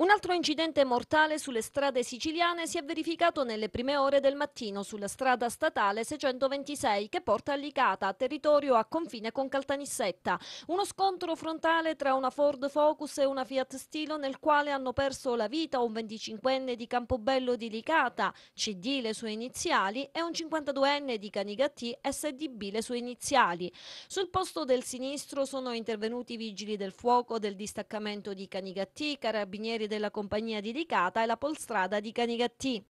Un altro incidente mortale sulle strade siciliane si è verificato nelle prime ore del mattino sulla strada statale 626 che porta a Licata, territorio a confine con Caltanissetta. Uno scontro frontale tra una Ford Focus e una Fiat Stilo nel quale hanno perso la vita un 25enne di Campobello di Licata, CD le sue iniziali, e un 52enne di Canigattì, SDB le sue iniziali. Sul posto del sinistro sono intervenuti i vigili del fuoco del distaccamento di Canigattì, carabinieri della compagnia dedicata Licata e la Polstrada di Canicattì.